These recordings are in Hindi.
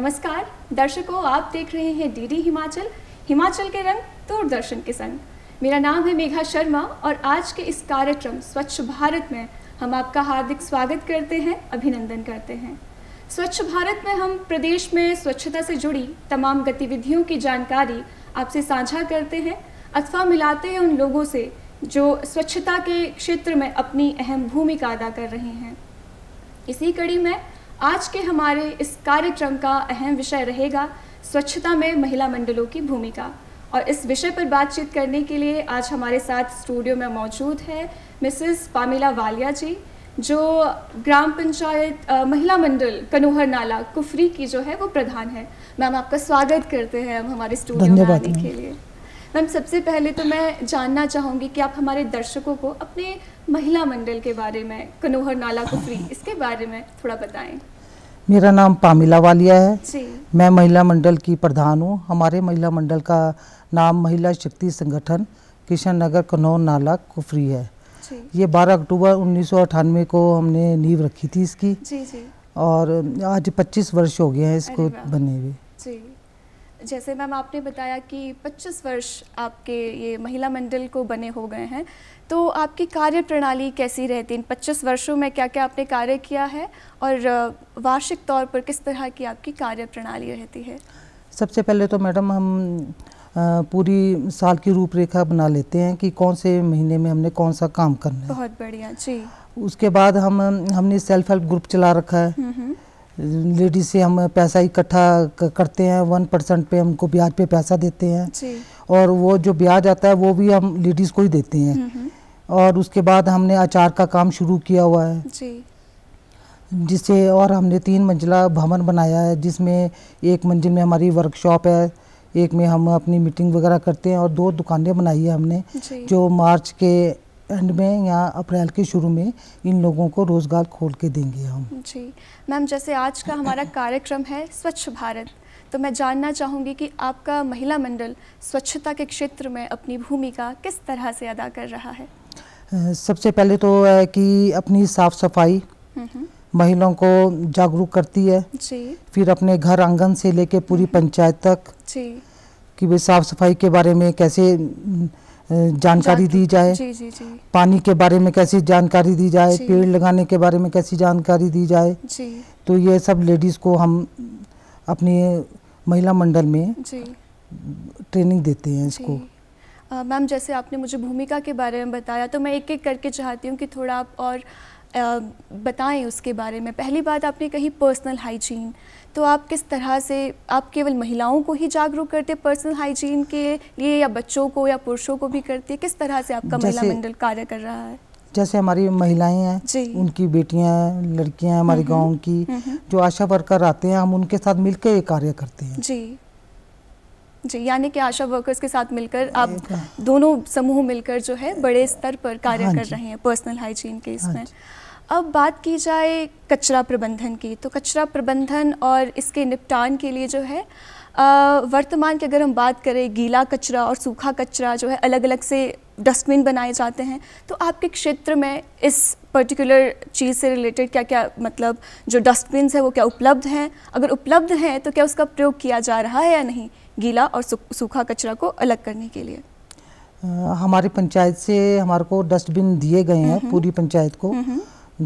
नमस्कार दर्शकों आप देख रहे हैं डीडी हिमाचल हिमाचल के रंग दूरदर्शन के संग मेरा नाम है मेघा शर्मा और आज के इस कार्यक्रम स्वच्छ भारत में हम आपका हार्दिक स्वागत करते हैं अभिनंदन करते हैं स्वच्छ भारत में हम प्रदेश में स्वच्छता से जुड़ी तमाम गतिविधियों की जानकारी आपसे साझा करते हैं अथवा मिलाते हैं उन लोगों से जो स्वच्छता के क्षेत्र में अपनी अहम भूमिका अदा कर रहे हैं इसी कड़ी में आज के हमारे इस कार्यक्रम का अहम विषय रहेगा स्वच्छता में महिला मंडलों की भूमिका और इस विषय पर बातचीत करने के लिए आज हमारे साथ स्टूडियो में मौजूद है मिसेस पामिला वालिया जी जो ग्राम पंचायत महिला मंडल कनोहर नाला कुफरी की जो है वो प्रधान है मैम आपका स्वागत करते हैं हम हमारे स्टूडियो में आने के लिए मैम सबसे पहले तो मैं जानना चाहूँगी कि आप हमारे दर्शकों को अपने महिला मंडल के बारे में कनोहर नाला कुफरी इसके बारे में थोड़ा बताएं मेरा नाम पामिला वालिया है जी। मैं महिला मंडल की प्रधान हूँ हमारे महिला मंडल का नाम महिला शक्ति संगठन किशन नगर कनौर नाला कुफरी है ये 12 अक्टूबर उन्नीस को हमने नींव रखी थी इसकी जी जी। और आज 25 वर्ष हो गए हैं इसको बने हुए जैसे मैम आपने बताया कि 25 वर्ष आपके ये महिला मंडल को बने हो गए हैं तो आपकी कार्य प्रणाली कैसी रहती है इन 25 वर्षों में क्या क्या आपने कार्य किया है और वार्षिक तौर पर किस तरह की आपकी कार्य प्रणाली रहती है सबसे पहले तो मैडम हम पूरी साल की रूपरेखा बना लेते हैं कि कौन से महीने में हमने कौन सा काम करना है बहुत बढ़िया जी उसके बाद हम हमने सेल्फ हेल्प ग्रुप चला रखा है हम्म, हम्म। लेडीज से हम पैसा इकट्ठा करते हैं वन परसेंट पे हमको ब्याज पे पैसा देते हैं और वो जो ब्याज आता है वो भी हम लेडीज़ को ही देते हैं हम्म, हम्म। और उसके बाद हमने अचार का काम शुरू किया हुआ है जिससे और हमने तीन मंजिला भवन बनाया है जिसमें एक मंजिल में हमारी वर्कशॉप है एक में हम अपनी मीटिंग वगैरह करते हैं और दो दुकानें बनाई है हमने जो मार्च के एंड में या अप्रैल के शुरू में इन लोगों को रोज़गार खोल के देंगे हम जी मैम जैसे आज का हमारा कार्यक्रम है स्वच्छ भारत तो मैं जानना चाहूंगी कि आपका महिला मंडल स्वच्छता के क्षेत्र में अपनी भूमिका किस तरह से अदा कर रहा है सबसे पहले तो है कि अपनी साफ सफाई हम्म, हम्म। महिलाओं को जागरूक करती है जी। फिर अपने घर आंगन से लेके पूरी हम्म, पंचायत तक जी। कि वे साफ सफाई के बारे में कैसे जानकारी दी जाए जी, जी, जी। पानी के बारे में कैसी जानकारी दी जाए पेड़ लगाने के बारे में कैसी जानकारी दी जाए तो ये सब लेडीज़ को हम अपने महिला मंडल में ट्रेनिंग देते हैं इसको मैम जैसे आपने मुझे भूमिका के बारे में बताया तो मैं एक एक करके चाहती हूँ कि थोड़ा आप और बताएं उसके बारे में पहली बात आपने कही पर्सनल हाइजीन तो आप किस तरह से आप केवल महिलाओं को ही जागरूक करते पर्सनल हाइजीन के लिए या बच्चों को या पुरुषों को भी करते किस तरह से आपका महिला मंडल कार्य कर रहा है जैसे हमारी महिलाएं हैं उनकी बेटियां हैं लड़कियां हैं हमारे गांव की जो आशा वर्कर आते हैं हम उनके साथ मिलकर ये कार्य करते हैं जी जी यानी कि आशा वर्कर्स के साथ मिलकर हाँ, आप दोनों समूह मिलकर जो है बड़े स्तर पर कार्य हाँ कर रहे हैं पर्सनल हाइजीन के हाँ इसमें हाँ अब बात की जाए कचरा प्रबंधन की तो कचरा प्रबंधन और इसके निपटान के लिए जो है वर्तमान की अगर हम बात करें गीला कचरा और सूखा कचरा जो है अलग अलग से डस्टबिन बनाए जाते हैं तो आपके क्षेत्र में इस पर्टिकुलर चीज़ से रिलेटेड क्या क्या मतलब जो डस्टबिन है वो क्या उपलब्ध हैं अगर उपलब्ध हैं तो क्या उसका प्रयोग किया जा रहा है या नहीं गीला और सूखा कचरा को अलग करने के लिए हमारी पंचायत से हमारे को डस्टबिन दिए गए हैं पूरी पंचायत को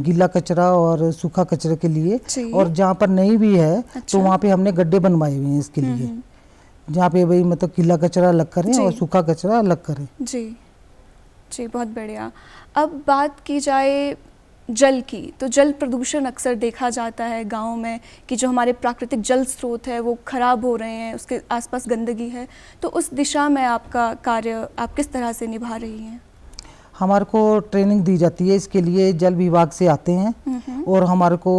गीला कचरा और सूखा कचरे के लिए और जहाँ पर नहीं भी है तो अच्छा। तो वहाँ पे हमने गड्ढे बनवाए हुए हैं इसके हम्म, लिए हम्म। जहाँ पे भाई मतलब गीला कचरा अलग करें और सूखा कचरा अलग करें जी जी बहुत बढ़िया अब बात की जाए जल की तो जल प्रदूषण अक्सर देखा जाता है गाँव में कि जो हमारे प्राकृतिक जल स्रोत है वो खराब हो रहे हैं उसके आसपास गंदगी है तो उस दिशा में आपका कार्य आप किस तरह से निभा रही हैं हमारे को ट्रेनिंग दी जाती है इसके लिए जल विभाग से आते हैं और हमारे को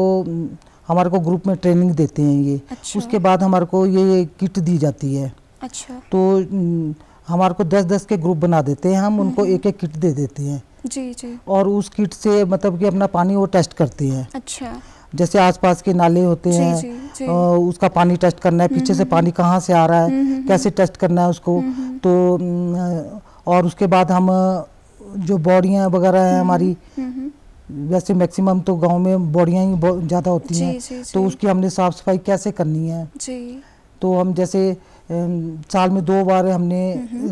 हमारे को ग्रुप में ट्रेनिंग देते हैं ये अच्छा। उसके बाद हमारे को ये किट दी जाती है अच्छा तो हम्म, हमारे को दस दस के ग्रुप बना देते हैं हम उनको एक एक किट दे देते हैं जी जी और उस किट से मतलब कि अपना पानी वो टेस्ट करते हैं अच्छा जैसे आसपास के नाले होते जी, हैं जी, जी। आ, उसका पानी टेस्ट करना है पीछे से पानी कहाँ से आ रहा है कैसे टेस्ट करना है उसको तो हम्म, और उसके बाद हम जो बॉडिया वगैरह है हम्म, हमारी हम्म, हम्म। वैसे मैक्सिमम तो गांव में बॉडिया ही ज़्यादा होती हैं तो उसकी हमने साफ सफाई कैसे करनी है जी तो हम जैसे साल में दो बार हमने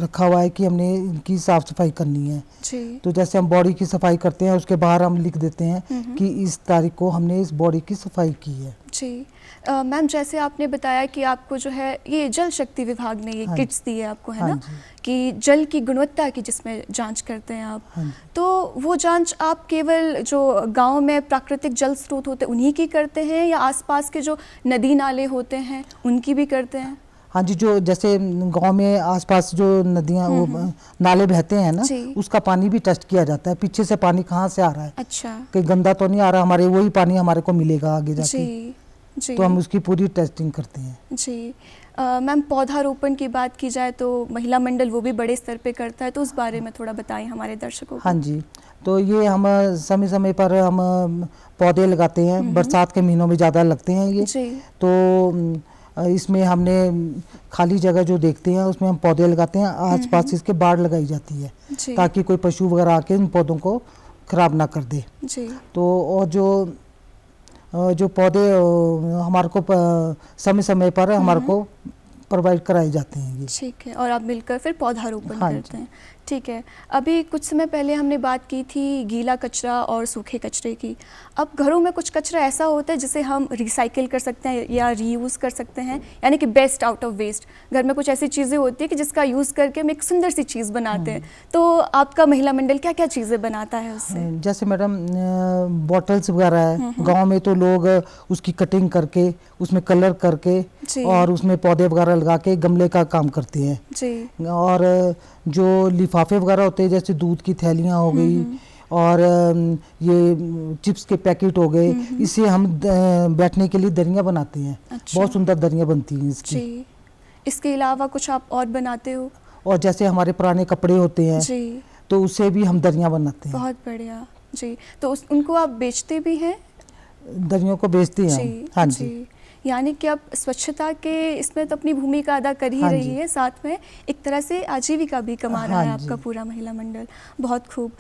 रखा हुआ है कि हमने इनकी साफ सफाई करनी है जी। तो जैसे हम बॉडी की सफाई करते हैं उसके बाहर हम लिख देते हैं कि इस तारीख को हमने इस बॉडी की सफाई की है जी मैम जैसे आपने बताया कि आपको जो है ये जल शक्ति विभाग ने ये हाँ किट्स दी है आपको है हाँ ना कि जल की गुणवत्ता की जिसमें जांच करते हैं आप हाँ तो वो जांच आप केवल जो गांव में प्राकृतिक जल स्रोत होते उन्हीं की करते हैं या आसपास के जो नदी नाले होते हैं उनकी भी करते हैं हाँ जी जो जैसे गांव में आसपास जो नदियाँ वो हम्म, हम्म। नाले बहते हैं ना उसका पानी भी टेस्ट किया जाता है पीछे से पानी कहाँ से आ रहा है अच्छा कहीं गंदा तो नहीं आ रहा हमारे वही पानी हमारे को मिलेगा आगे जाके तो हम उसकी पूरी टेस्टिंग करते हैं जी मैम पौधारोपण की बात की जाए तो महिला मंडल वो भी बड़े स्तर पे करता है तो उस बारे में थोड़ा बताएं हमारे दर्शकों हाँ जी तो ये हम समय समय पर हम पौधे लगाते हैं हम्म। बरसात के महीनों में ज़्यादा लगते हैं ये जी। तो इसमें हमने खाली जगह जो देखते हैं उसमें हम पौधे लगाते हैं हम्म, आसपास हम्म। इसके बाढ़ लगाई जाती है ताकि कोई पशु वगैरह आके इन पौधों को ख़राब ना कर दे जी। तो और जो जो पौधे हमारे को समय समय पर हमारे हम्म। को प्रोवाइड कराए जाते हैं ठीक है और आप मिलकर फिर रोपण हाँ करते हैं ठीक है अभी कुछ समय पहले हमने बात की थी गीला कचरा और सूखे कचरे की अब घरों में कुछ कचरा ऐसा होता है जिसे हम रिसाइकिल कर सकते हैं या रीयूज़ कर सकते हैं यानी कि बेस्ट आउट ऑफ वेस्ट घर में कुछ ऐसी चीज़ें होती है कि जिसका यूज़ करके हम एक सुंदर सी चीज़ बनाते हैं हम्म। तो आपका महिला मंडल क्या क्या चीज़ें बनाता है उससे हम्म, जैसे मैडम बॉटल्स वगैरह है हम्म, गाँव में तो लोग उसकी कटिंग करके उसमें कलर करके और उसमें पौधे वगैरह लगा के गमले का काम करते हैं और जो लिफाफे वगैरह होते हैं जैसे दूध की थैलियाँ हो गई हम्म, हम्म। और ये चिप्स के पैकेट हो गए हम्म, इसे हम बैठने के लिए दरियाँ बनाते हैं अच्छा। बहुत सुंदर दरियाँ बनती हैं इसकी इसके अलावा कुछ आप और बनाते हो और जैसे हमारे पुराने कपड़े होते हैं जी। तो उसे भी हम दरियाँ बनाते हैं बहुत बढ़िया जी तो उस, उनको आप बेचते भी हैं दरियों को बेचते हैं हाँ जी यानी कि आप स्वच्छता के इसमें तो अपनी भूमिका अदा कर ही हाँ रही है साथ में एक तरह से आजीविका भी कमा रहा हाँ है आपका पूरा महिला मंडल बहुत खूब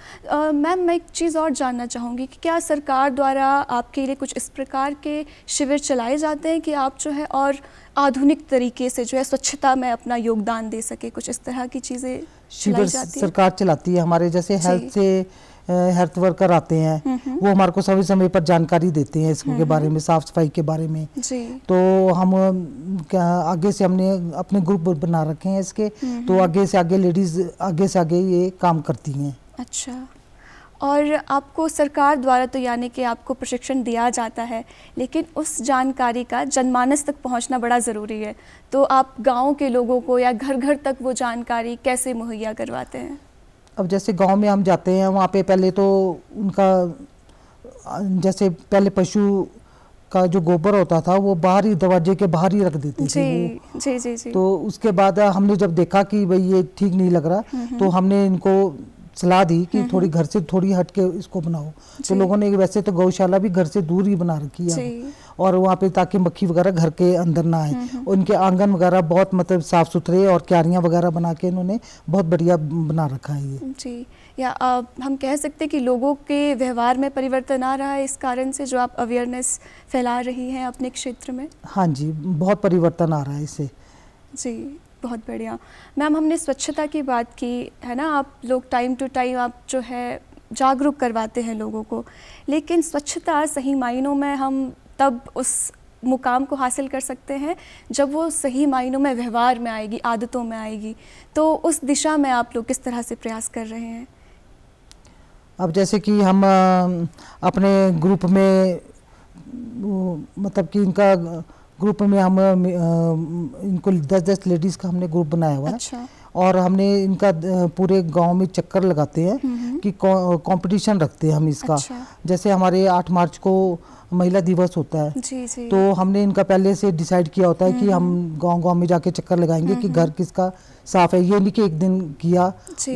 मैम मैं एक चीज़ और जानना चाहूँगी कि क्या सरकार द्वारा आपके लिए कुछ इस प्रकार के शिविर चलाए जाते हैं कि आप जो है और आधुनिक तरीके से जो है स्वच्छता में अपना योगदान दे सके कुछ इस तरह की चीज़ें शिविर सरकार चलाती है हमारे जैसे हेल्थ से हेल्थ वर्कर आते हैं हम्म। वो हमारे को समय समय पर जानकारी देते हैं स्कूल के हम्म। बारे में साफ सफाई के बारे में जी। तो हम आगे से हमने अपने ग्रुप बना रखे हैं इसके हम्म। तो आगे से आगे लेडीज आगे से आगे ये काम करती हैं अच्छा और आपको सरकार द्वारा तो यानी कि आपको प्रशिक्षण दिया जाता है लेकिन उस जानकारी का जनमानस तक पहुंचना बड़ा ज़रूरी है तो आप गांव के लोगों को या घर घर तक वो जानकारी कैसे मुहैया करवाते हैं अब जैसे गांव में हम जाते हैं वहाँ पे पहले तो उनका जैसे पहले पशु का जो गोबर होता था वो बाहर ही दरवाजे के बाहर ही रख देते थे जी जी जी तो उसके बाद हमने जब देखा कि भाई ये ठीक नहीं लग रहा हम्म, हम्म। तो हमने इनको सलाह दी कि हम्म, थोड़ी घर से थोड़ी हट के इसको बनाओ तो लोगों ने वैसे तो गौशाला भी घर से दूर ही बना रखी है और वहाँ पे ताकि मक्खी वगैरह घर के अंदर ना आए उनके आंगन वगैरह बहुत मतलब साफ सुथरे और क्यारियाँ वगैरह बना के इन्होंने बहुत बढ़िया बना रखा है ये जी या आ, हम कह सकते हैं कि लोगों के व्यवहार में परिवर्तन आ रहा है इस कारण से जो आप अवेयरनेस फैला रही हैं अपने क्षेत्र में हाँ जी बहुत परिवर्तन आ रहा है इसे जी बहुत बढ़िया मैम हमने स्वच्छता की बात की है ना आप लोग टाइम टू टाइम आप जो है जागरूक करवाते हैं लोगों को लेकिन स्वच्छता सही मायनों में हम तब उस मुकाम को हासिल कर सकते हैं जब वो सही मायनों में व्यवहार में आएगी आदतों में आएगी तो उस दिशा में आप लोग किस तरह से प्रयास कर रहे हैं अब जैसे कि हम अपने ग्रुप में मतलब कि इनका ग्रुप में हम इनको दस दस लेडीज़ का हमने ग्रुप बनाया हुआ है अच्छा। और हमने इनका पूरे गांव में चक्कर लगाते हैं हम्म, हम्म। कि कंपटीशन रखते हैं हम इसका अच्छा। जैसे हमारे आठ मार्च को महिला दिवस होता है जी जी तो हमने इनका पहले से डिसाइड किया होता है कि हम्म। हम गांव गांव में जाके चक्कर लगाएंगे कि हम्म, घर हम्म। किसका साफ है ये नहीं कि एक दिन किया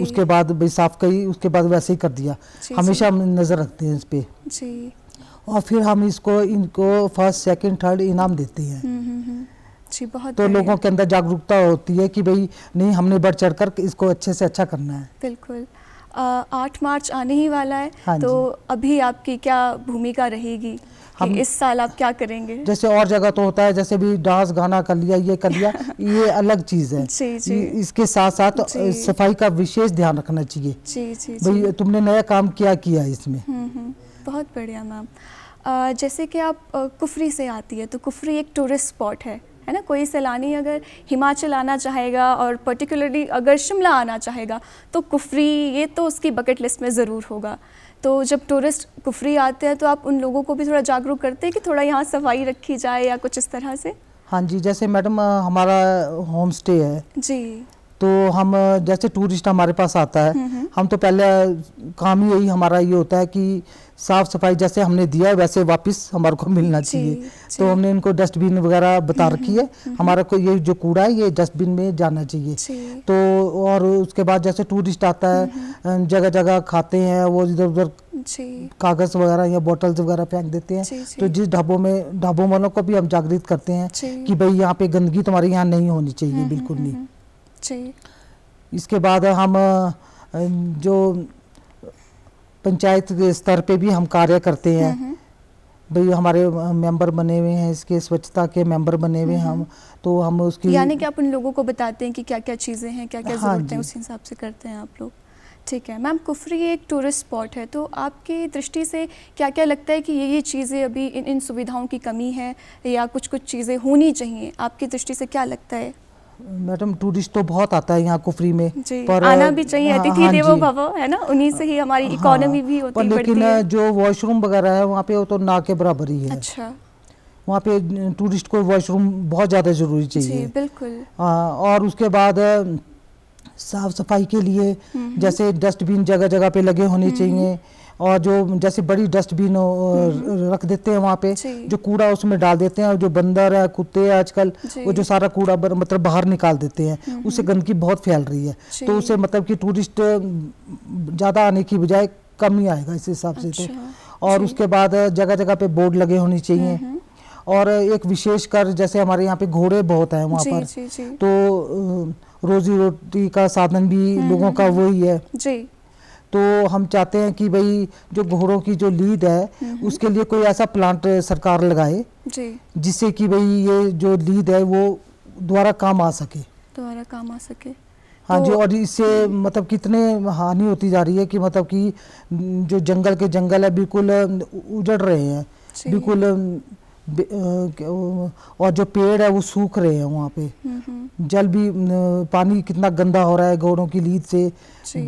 उसके बाद भाई साफ करी उसके बाद वैसे ही कर दिया हमेशा हम नज़र रखते हैं इस पर और फिर हम इसको इनको फर्स्ट सेकंड थर्ड इनाम देते हैं जी बहुत तो लोगों के अंदर जागरूकता होती है कि भाई नहीं हमने बढ़ चढ़ कर इसको अच्छे से अच्छा करना है बिल्कुल आठ मार्च आने ही वाला है हाँ तो अभी आपकी क्या भूमिका रहेगी हम इस साल आप क्या करेंगे जैसे और जगह तो होता है जैसे भी डांस गाना कर लिया ये कर लिया ये अलग चीज है जी, जी। इसके साथ साथ सफाई का विशेष ध्यान रखना चाहिए जी जी भाई तुमने नया काम क्या किया इसमें हम्म, हम्म। बहुत बढ़िया मैम जैसे कि आप कुफरी से आती है तो कुफरी एक टूरिस्ट स्पॉट है है ना कोई सैलानी अगर हिमाचल आना चाहेगा और पर्टिकुलरली अगर शिमला आना चाहेगा तो कुफरी ये तो उसकी बकेट लिस्ट में ज़रूर होगा तो जब टूरिस्ट कुफरी आते हैं तो आप उन लोगों को भी थोड़ा जागरूक करते हैं कि थोड़ा यहाँ सफाई रखी जाए या कुछ इस तरह से हाँ जी जैसे मैडम हमारा होम स्टे है जी तो हम जैसे टूरिस्ट हमारे पास आता है हम्म, हम्म। हम तो पहले काम ही यही हमारा ये होता है कि साफ सफाई जैसे हमने दिया है वैसे वापस हमारे को मिलना चाहिए तो हमने इनको डस्टबिन वगैरह बता हम्म, रखी है हमारा को ये जो कूड़ा है ये डस्टबिन में जाना चाहिए तो और उसके बाद जैसे टूरिस्ट आता है अं, जगह जगह खाते हैं वो इधर उधर कागज वगैरह या बोटल्स वगैरह फेंक देते हैं तो जिस ढाबों में ढाबों वालों को भी हम जागृत करते हैं कि भाई यहाँ पे गंदगी तुम्हारे यहाँ नहीं होनी चाहिए बिल्कुल नहीं इसके बाद हम जो पंचायत स्तर पे भी हम कार्य करते हैं हम्म, हम्म। भाई हमारे मेंबर बने हुए हैं इसके स्वच्छता के मेंबर बने हुए हैं हम्म, हम तो हम उसकी यानी कि आप उन लोगों को बताते हैं कि क्या क्या चीज़ें हैं क्या क्या हाँ ज़रूरतें उस हिसाब से करते हैं आप लोग ठीक है मैम कुफरी एक टूरिस्ट स्पॉट है तो आपकी दृष्टि से क्या क्या लगता है कि ये ये चीज़ें अभी इन इन सुविधाओं की कमी है या कुछ कुछ चीज़ें होनी चाहिए आपकी दृष्टि से क्या लगता है मैडम टूरिस्ट तो बहुत आता है यहाँ को फ्री में पर आना भी चाहिए हाँ, अतिथि हाँ, देवो भव है ना उन्हीं से ही हमारी इकोनॉमी हाँ, भी होती पर लेकिन है। जो वॉशरूम वगैरह है वहाँ पे वो तो ना के बराबर ही है अच्छा वहाँ पे टूरिस्ट को वॉशरूम बहुत ज़्यादा ज़रूरी चाहिए बिल्कुल आ, हाँ, और उसके बाद साफ सफाई के लिए हम्म, हम्म। जैसे डस्टबिन जगह जगह पे लगे होने हम्म, चाहिए और जो जैसे बड़ी डस्टबिन हम्म। रख देते हैं वहाँ पे जो कूड़ा उसमें डाल देते हैं और जो बंदर है कुत्ते हैं आजकल वो जो सारा कूड़ा मतलब बाहर निकाल देते हैं हम्म। उससे गंदगी बहुत फैल रही है तो उससे मतलब कि टूरिस्ट ज़्यादा आने की बजाय कम ही आएगा इस हिसाब से तो अच्छा। और उसके बाद जगह जगह पे बोर्ड लगे होने चाहिए हम्म, और एक विशेष कर जैसे हमारे यहाँ पे घोड़े बहुत हैं वहाँ पर तो रोजी रोटी का साधन भी लोगों का वही है जी तो हम चाहते हैं कि भाई जो घोड़ों की जो लीड है हम्म। उसके लिए कोई ऐसा प्लांट सरकार लगाए जिससे कि भाई ये जो लीड है वो दोबारा काम आ सके दोबारा काम आ सके हाँ तो जी और इससे हम्म। मतलब कितने हानि होती जा रही है कि मतलब कि जो जंगल के जंगल है बिल्कुल उजड़ रहे हैं बिल्कुल और जो पेड़ है वो सूख रहे हैं वहाँ पे जल भी पानी कितना गंदा हो रहा है घोड़ों की लीद से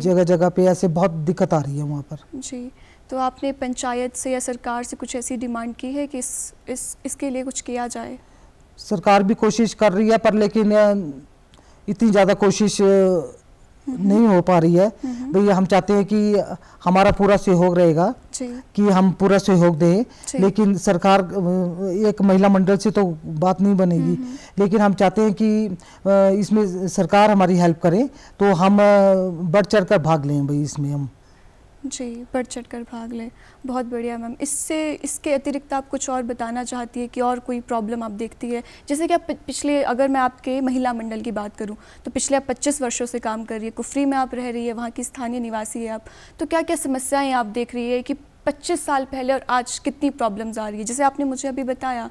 जगह जगह पे ऐसे बहुत दिक्कत आ रही है वहाँ पर जी तो आपने पंचायत से या सरकार से कुछ ऐसी डिमांड की है कि इस, इस इसके लिए कुछ किया जाए सरकार भी कोशिश कर रही है पर लेकिन इतनी ज़्यादा कोशिश नहीं हो पा रही है हम्म। भैया हम चाहते हैं कि हमारा पूरा सहयोग रहेगा कि हम पूरा सहयोग दें लेकिन सरकार एक महिला मंडल से तो बात नहीं बनेगी हम्म, हम्म। लेकिन हम चाहते हैं कि इसमें सरकार हमारी हेल्प करे तो हम बढ़ चढ़ कर भाग लें भाई इसमें हम जी बढ़ चढ़ कर भाग लें बहुत बढ़िया मैम इससे इसके अतिरिक्त आप कुछ और बताना चाहती है कि और कोई प्रॉब्लम आप देखती है जैसे कि आप पिछले अगर मैं आपके महिला मंडल की बात करूं तो पिछले आप पच्चीस वर्षों से काम कर रही है कुफरी में आप रह रही है वहाँ की स्थानीय निवासी है आप तो क्या क्या समस्याएँ आप देख रही है कि पच्चीस साल पहले और आज कितनी प्रॉब्लम्स आ रही है जैसे आपने मुझे अभी बताया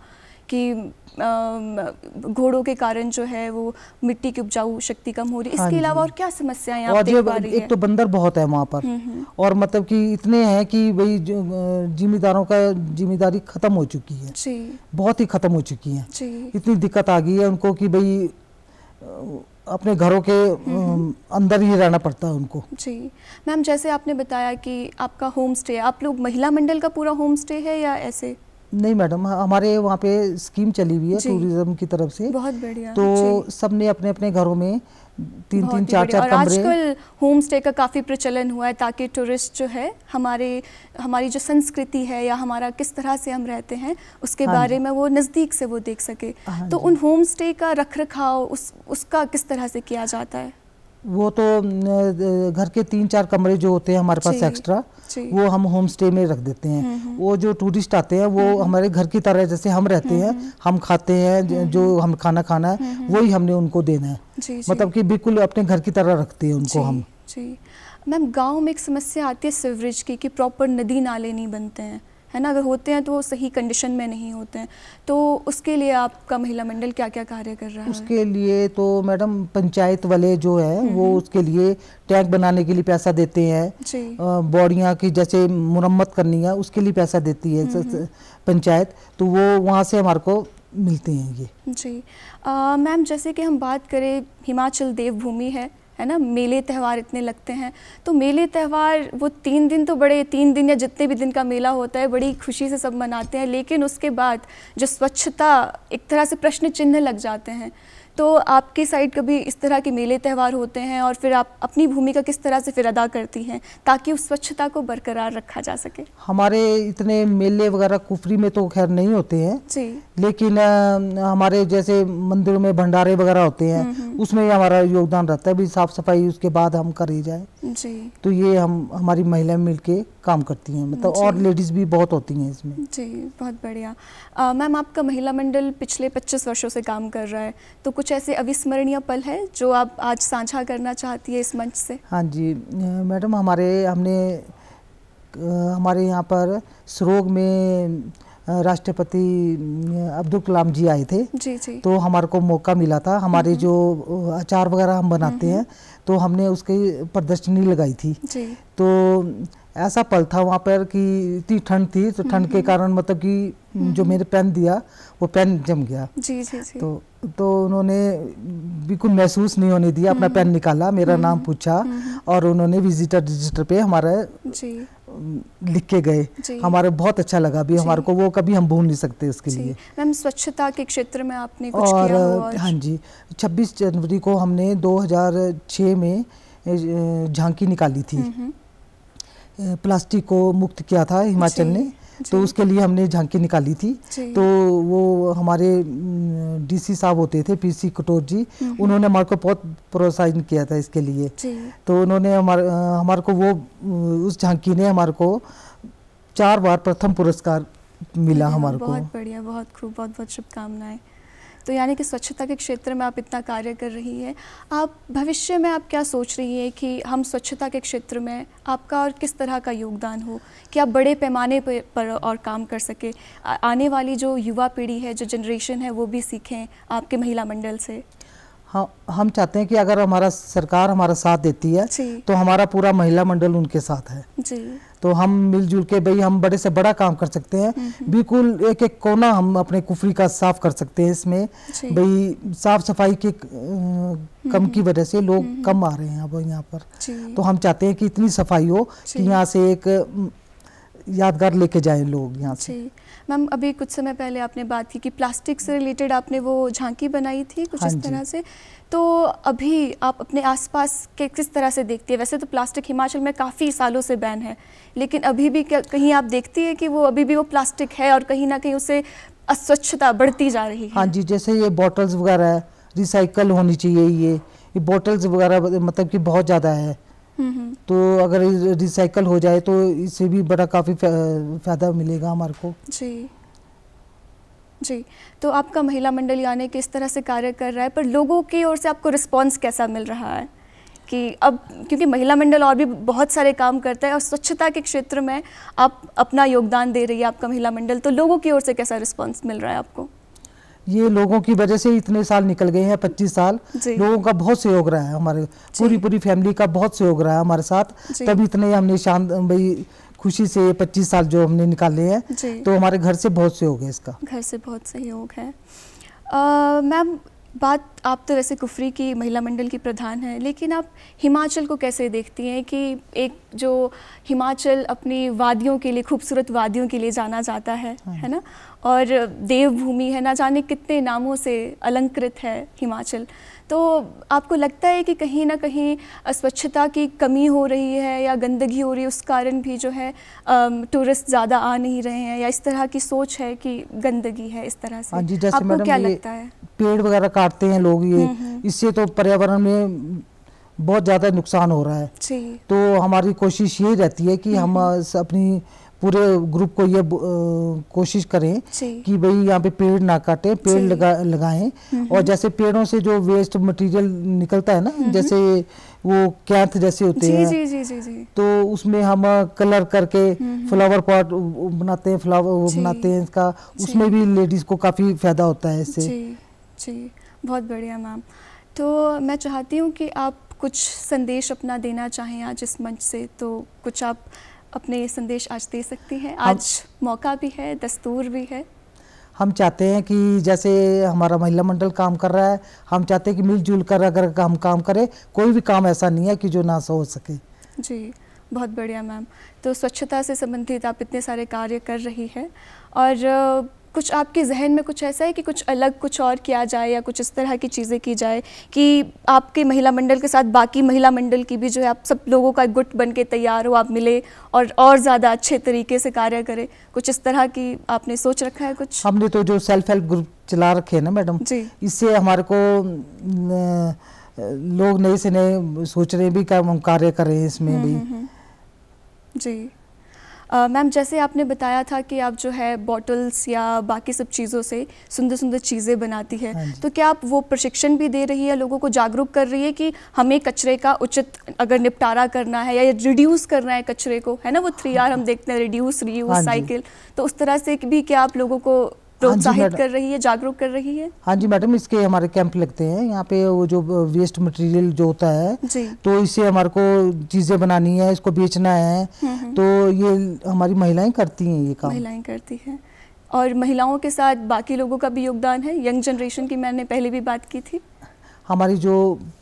कि घोड़ों के कारण जो है वो मिट्टी की उपजाऊ शक्ति कम हो रही है हाँ इसके अलावा और क्या समस्याएं आप देख पा रही एक तो बंदर बहुत है वहाँ पर हम्म, हम्म। और मतलब कि इतने हैं कि भाई जिम्मेदारों का जिम्मेदारी खत्म हो चुकी है जी। बहुत ही खत्म हो चुकी है इतनी दिक्कत आ गई है उनको कि भाई अपने घरों के हम्म, अंदर ही रहना पड़ता है उनको जी मैम जैसे आपने बताया कि आपका होम स्टे आप लोग महिला मंडल का पूरा होम स्टे है या ऐसे नहीं मैडम हाँ, हमारे वहाँ पे स्कीम चली हुई है टूरिज्म की तरफ से बहुत बढ़िया तो सबने अपने अपने घरों में तीन तीन चार चार कमरे आजकल होम स्टे का काफ़ी प्रचलन हुआ है ताकि टूरिस्ट जो है हमारे हमारी जो संस्कृति है या हमारा किस तरह से हम रहते हैं उसके हाँ बारे में वो नज़दीक से वो देख सके हाँ तो उन होम स्टे का रख रखाव उस उसका किस तरह से किया जाता है वो तो घर के तीन चार कमरे जो होते हैं हमारे पास एक्स्ट्रा वो हम होम स्टे में रख देते हैं हम्म, हम्म। वो जो टूरिस्ट आते हैं वो हम्म, हमारे घर की तरह जैसे हम रहते हैं हम खाते हैं जो हम खाना खाना है वही हमने उनको देना है मतलब कि बिल्कुल अपने घर की तरह रखते हैं उनको हम मैम गाँव में एक समस्या आती है सीवरेज की कि प्रॉपर नदी नाले नहीं बनते हैं है ना अगर होते हैं तो वो सही कंडीशन में नहीं होते हैं तो उसके लिए आपका महिला मंडल क्या क्या कार्य कर रहा है उसके लिए तो मैडम पंचायत वाले जो है हम्म, वो हम्म। उसके लिए टैंक बनाने के लिए पैसा देते हैं बॉडियाँ की जैसे मुरम्मत करनी है उसके लिए पैसा देती है हम्म, पंचायत तो वो वहाँ से हमारे को मिलते हैं ये जी मैम जैसे कि हम बात करें हिमाचल देवभूमि है है ना मेले त्यौहार इतने लगते हैं तो मेले त्यौहार वो तीन दिन तो बड़े तीन दिन या जितने भी दिन का मेला होता है बड़ी खुशी से सब मनाते हैं लेकिन उसके बाद जो स्वच्छता एक तरह से प्रश्न चिन्ह लग जाते हैं तो आपके साइड कभी इस तरह के मेले त्यौहार होते हैं और फिर आप अपनी भूमिका किस तरह से फिर अदा करती हैं ताकि उस स्वच्छता को बरकरार रखा जा सके हमारे इतने मेले वगैरह कुफरी में तो खैर नहीं होते हैं जी लेकिन हमारे जैसे मंदिरों में भंडारे वगैरह होते हैं हम्म, हम्म। उसमें हमारा योगदान रहता है भी साफ सफाई उसके बाद हम कर ही जाए जी तो ये हम हमारी महिलाएं मिलके काम करती हैं मतलब और लेडीज़ भी बहुत होती हैं इसमें जी बहुत बढ़िया मैम आपका महिला मंडल पिछले 25 वर्षों से काम कर रहा है तो कुछ कुछ ऐसे अविस्मरणीय पल है जो आप आज साझा करना चाहती है इस मंच से हाँ जी मैडम हमारे हमने हमारे यहाँ पर सरोग में राष्ट्रपति अब्दुल कलाम जी आए थे जी जी तो हमारे को मौका मिला था हमारे हम्म। जो अचार वगैरह हम बनाते हम्म, हैं हम्म। तो हमने उसकी प्रदर्शनी लगाई थी जी तो ऐसा पल था वहाँ पर कि इतनी ठंड थी तो ठंड के कारण मतलब कि जो मेरे पेन दिया वो पेन जम गया जी जी जी तो तो उन्होंने बिल्कुल महसूस नहीं होने दिया अपना हम्म। पेन निकाला मेरा हम्म। नाम पूछा हम्म। और उन्होंने विजिटर रजिस्टर पे हमारा लिख के गए हमारे बहुत अच्छा लगा भी हमारे को वो कभी हम भूल नहीं सकते उसके लिए मैम स्वच्छता के क्षेत्र में आपने कुछ और, किया और हाँ जी 26 जनवरी को हमने 2006 में झांकी निकाली थी प्लास्टिक को मुक्त किया था हिमाचल ने तो उसके लिए हमने झांकी निकाली थी तो वो हमारे डीसी साहब होते थे पीसी कटोर जी हम्म। उन्होंने हमारे को बहुत प्रोत्साहन किया था इसके लिए तो उन्होंने हमारे हमारे को वो उस झांकी ने हमारे को चार बार प्रथम पुरस्कार मिला हमारे को बहुत बढ़िया बहुत खूब बहुत बहुत शुभकामनाएं तो यानी कि स्वच्छता के क्षेत्र में आप इतना कार्य कर रही हैं आप भविष्य में आप क्या सोच रही हैं कि हम स्वच्छता के क्षेत्र में आपका और किस तरह का योगदान हो कि आप बड़े पैमाने पर और काम कर सके आने वाली जो युवा पीढ़ी है जो जनरेशन है वो भी सीखें आपके महिला मंडल से हम हम चाहते हैं कि अगर हमारा सरकार हमारा साथ देती है तो हमारा पूरा महिला मंडल उनके साथ है जी। तो हम मिलजुल के भाई हम बड़े से बड़ा काम कर सकते हैं हम्म, हम्म। बिल्कुल एक एक कोना हम अपने कुफरी का साफ कर सकते हैं इसमें भाई साफ सफाई के हम्म, कम की वजह से लोग कम आ रहे हैं अब यहाँ पर तो हम चाहते हैं कि इतनी सफाई हो कि यहाँ से एक यादगार लेके जाए लोग यहाँ से मैम अभी कुछ समय पहले आपने बात की कि प्लास्टिक से रिलेटेड आपने वो झांकी बनाई थी कुछ हाँ इस तरह से तो अभी आप अपने आसपास के किस तरह से देखती है वैसे तो प्लास्टिक हिमाचल में काफ़ी सालों से बैन है लेकिन अभी भी कहीं आप देखती है कि वो अभी भी वो प्लास्टिक है और कहीं ना कहीं उससे अस्वच्छता बढ़ती जा रही है हाँ जी जैसे ये बॉटल्स वगैरह रिसाइकल होनी चाहिए ये ये बॉटल्स वगैरह मतलब कि बहुत ज़्यादा है तो अगर रिसाइकल हो जाए तो इससे भी बड़ा काफ़ी फ़ायदा मिलेगा हमारे को जी जी तो आपका महिला मंडल यानी कि इस तरह से कार्य कर रहा है पर लोगों की ओर से आपको रिस्पांस कैसा मिल रहा है कि अब क्योंकि महिला मंडल और भी बहुत सारे काम करता है और स्वच्छता के क्षेत्र में आप अपना योगदान दे रही है आपका महिला मंडल तो लोगों की ओर से कैसा रिस्पॉन्स मिल रहा है आपको ये लोगों की वजह से इतने साल निकल गए हैं पच्चीस साल लोगों का बहुत सहयोग रहा है हमारे पूरी पूरी फैमिली का बहुत सहयोग रहा है हमारे साथ तभी इतने हमने शांत भाई खुशी से पच्चीस साल जो हमने निकाले हैं तो हमारे घर से बहुत सहयोग है इसका घर से बहुत सहयोग है मैम बात आप तो वैसे कुफरी की महिला मंडल की प्रधान हैं लेकिन आप हिमाचल को कैसे देखती हैं कि एक जो हिमाचल अपनी वादियों के लिए खूबसूरत वादियों के लिए जाना जाता है हाँ। है ना और देवभूमि है ना जाने कितने नामों से अलंकृत है हिमाचल तो आपको लगता है कि कहीं ना कहीं स्वच्छता की कमी हो रही है या गंदगी हो रही है उस कारण भी जो है टूरिस्ट ज़्यादा आ नहीं रहे हैं या इस तरह की सोच है कि गंदगी है इस तरह से हाँ जी जैसे आपको क्या लगता है पेड़ वगैरह काटते हैं लोग ये हम्म, हम्म। इससे तो पर्यावरण में बहुत ज़्यादा नुकसान हो रहा है तो हमारी कोशिश ये रहती है कि हम्म, हम अपनी पूरे ग्रुप को ये कोशिश करें कि भाई यहाँ पे पेड़ ना काटे पेड़ लगा लगाएं और जैसे पेड़ों से जो वेस्ट मटेरियल निकलता है ना जैसे वो कैंथ जैसे होते जी, हैं जी, जी, जी, जी। तो उसमें हम कलर करके फ्लावर पॉट बनाते हैं फ्लावर वो बनाते हैं इसका उसमें भी लेडीज को काफ़ी फायदा होता है इससे जी, जी बहुत बढ़िया मैम तो मैं चाहती हूँ कि आप कुछ संदेश अपना देना चाहें आज इस मंच से तो कुछ आप अपने संदेश आज दे सकती हैं आज मौका भी है दस्तूर भी है हम चाहते हैं कि जैसे हमारा महिला मंडल काम कर रहा है हम चाहते हैं कि मिलजुल कर अगर हम काम करें कोई भी काम ऐसा नहीं है कि जो ना हो सके जी बहुत बढ़िया मैम तो स्वच्छता से संबंधित आप इतने सारे कार्य कर रही हैं और कुछ आपके जहन में कुछ ऐसा है कि कुछ अलग कुछ और किया जाए या कुछ इस तरह की चीज़ें की जाए कि आपके महिला मंडल के साथ बाकी महिला मंडल की भी जो है आप सब लोगों का गुट बन के तैयार हो आप मिले और और ज़्यादा अच्छे तरीके से कार्य करें कुछ इस तरह की आपने सोच रखा है कुछ हमने तो जो सेल्फ हेल्प ग्रुप चला रखे हैं ना मैडम जी इससे हमारे को लोग नए से नए सोच रहे भी हम कार्य कर रहे हैं इसमें हम्म, भी हम्म, हम्म। जी मैम जैसे आपने बताया था कि आप जो है बॉटल्स या बाकी सब चीज़ों से सुंदर सुंदर चीज़ें बनाती है हाँ तो क्या आप वो प्रशिक्षण भी दे रही है लोगों को जागरूक कर रही है कि हमें कचरे का उचित अगर निपटारा करना है या रिड्यूस करना है कचरे को है ना वो थ्री आर हम देखते हैं रिड्यूस रीयूज साइकिल तो उस तरह से भी क्या आप लोगों को हाँ प्रोत्साहित कर रही है जागरूक कर रही है हाँ जी मैडम इसके हमारे कैंप लगते हैं यहाँ पे वो जो वेस्ट मटेरियल जो होता है तो इसे हमारे को चीजें बनानी है इसको बेचना है हम्म, हम्म। तो ये हमारी महिलाएं करती हैं ये काम महिलाएं करती हैं और महिलाओं के साथ बाकी लोगों का भी योगदान है यंग जनरेशन की मैंने पहले भी बात की थी हमारी जो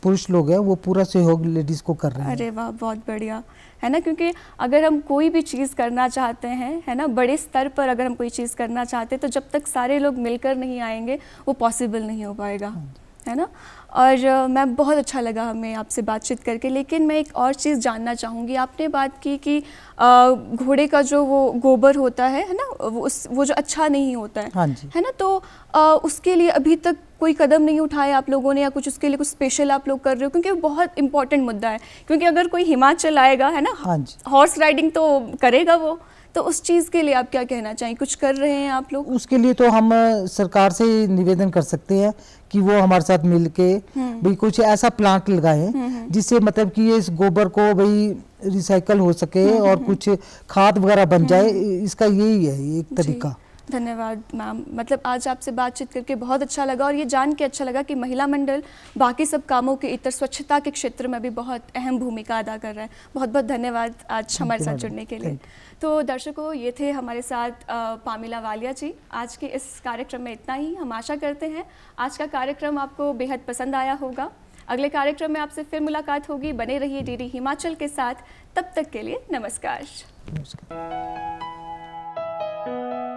पुरुष लोग हैं वो पूरा सहयोग लेडीज़ को कर रहे हैं अरे वाह बहुत बढ़िया है ना क्योंकि अगर हम कोई भी चीज़ करना चाहते हैं है ना बड़े स्तर पर अगर हम कोई चीज़ करना चाहते हैं तो जब तक सारे लोग मिलकर नहीं आएंगे वो पॉसिबल नहीं हो पाएगा हाँ। है ना और मैम बहुत अच्छा लगा हमें आपसे बातचीत करके लेकिन मैं एक और चीज़ जानना चाहूँगी आपने बात की कि घोड़े का जो वो गोबर होता है है ना वो उस वो जो अच्छा नहीं होता है हाँ जी। है ना तो आ, उसके लिए अभी तक कोई कदम नहीं उठाए आप लोगों ने या कुछ उसके लिए कुछ स्पेशल आप लोग कर रहे हो क्योंकि बहुत इंपॉर्टेंट मुद्दा है क्योंकि अगर कोई हिमाचल आएगा है ना हाँ जी हॉर्स राइडिंग तो करेगा वो तो उस चीज़ के लिए आप क्या कहना चाहें कुछ कर रहे हैं आप लोग उसके लिए तो हम सरकार से निवेदन कर सकते हैं कि वो हमारे साथ मिल के हम्म। भाई कुछ ऐसा प्लांट लगाए हम्म, हम्म। जिससे मतलब कि ये इस गोबर को भाई रिसाइकल हो सके और कुछ खाद वगैरह बन जाए इसका यही है एक तरीका धन्यवाद मैम मतलब आज आपसे बातचीत करके बहुत अच्छा लगा और ये जान के अच्छा लगा कि महिला मंडल बाकी सब कामों के इतर स्वच्छता के क्षेत्र में भी बहुत अहम भूमिका अदा कर रहा है बहुत बहुत धन्यवाद आज हमारे साथ जुड़ने के लिए तो दर्शकों ये थे हमारे साथ पामिला वालिया जी आज के इस कार्यक्रम में इतना ही हम आशा करते हैं आज का कार्यक्रम आपको बेहद पसंद आया होगा अगले कार्यक्रम में आपसे फिर मुलाकात होगी बने रहिए डीडी हिमाचल के साथ तब तक के लिए नमस्कार, नमस्कार।